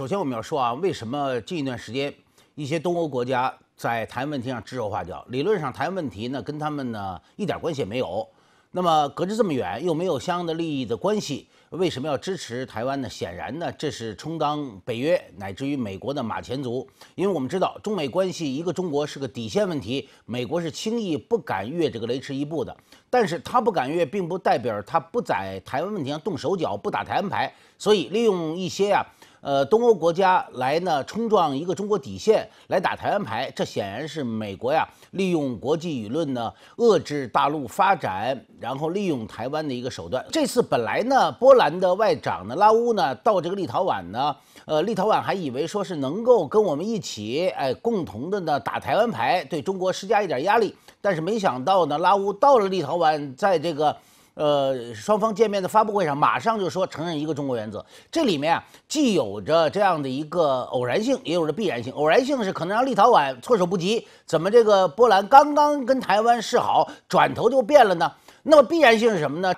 首先，我们要说啊，为什么近一段时间一些东欧国家在台湾问题上指手画脚？理论上，台湾问题呢跟他们呢一点关系也没有。那么，隔着这么远，又没有相应的利益的关系，为什么要支持台湾呢？显然呢，这是充当北约乃至于美国的马前卒。因为我们知道，中美关系一个中国是个底线问题，美国是轻易不敢越这个雷池一步的。但是，他不敢越，并不代表他不在台湾问题上动手脚，不打台湾牌。所以，利用一些呀。呃，东欧国家来呢，冲撞一个中国底线，来打台湾牌，这显然是美国呀利用国际舆论呢遏制大陆发展，然后利用台湾的一个手段。这次本来呢，波兰的外长呢拉乌呢到这个立陶宛呢，呃，立陶宛还以为说是能够跟我们一起，哎，共同的呢打台湾牌，对中国施加一点压力，但是没想到呢，拉乌到了立陶宛，在这个。呃，双方见面的发布会上，马上就说承认一个中国原则。这里面啊，既有着这样的一个偶然性，也有着必然性。偶然性是可能让立陶宛措手不及，怎么这个波兰刚刚跟台湾示好，转头就变了呢？那么必然性是什么呢？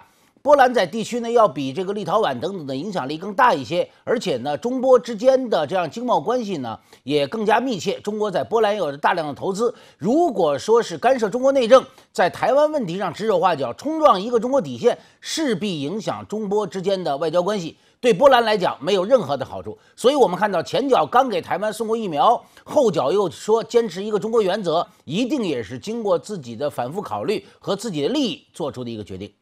波兰在地区呢，要比这个立陶宛等等的影响力更大一些，而且呢，中波之间的这样经贸关系呢，也更加密切。中国在波兰有着大量的投资。如果说是干涉中国内政，在台湾问题上指手画脚，冲撞一个中国底线，势必影响中波之间的外交关系，对波兰来讲没有任何的好处。所以我们看到，前脚刚给台湾送过疫苗，后脚又说坚持一个中国原则，一定也是经过自己的反复考虑和自己的利益做出的一个决定。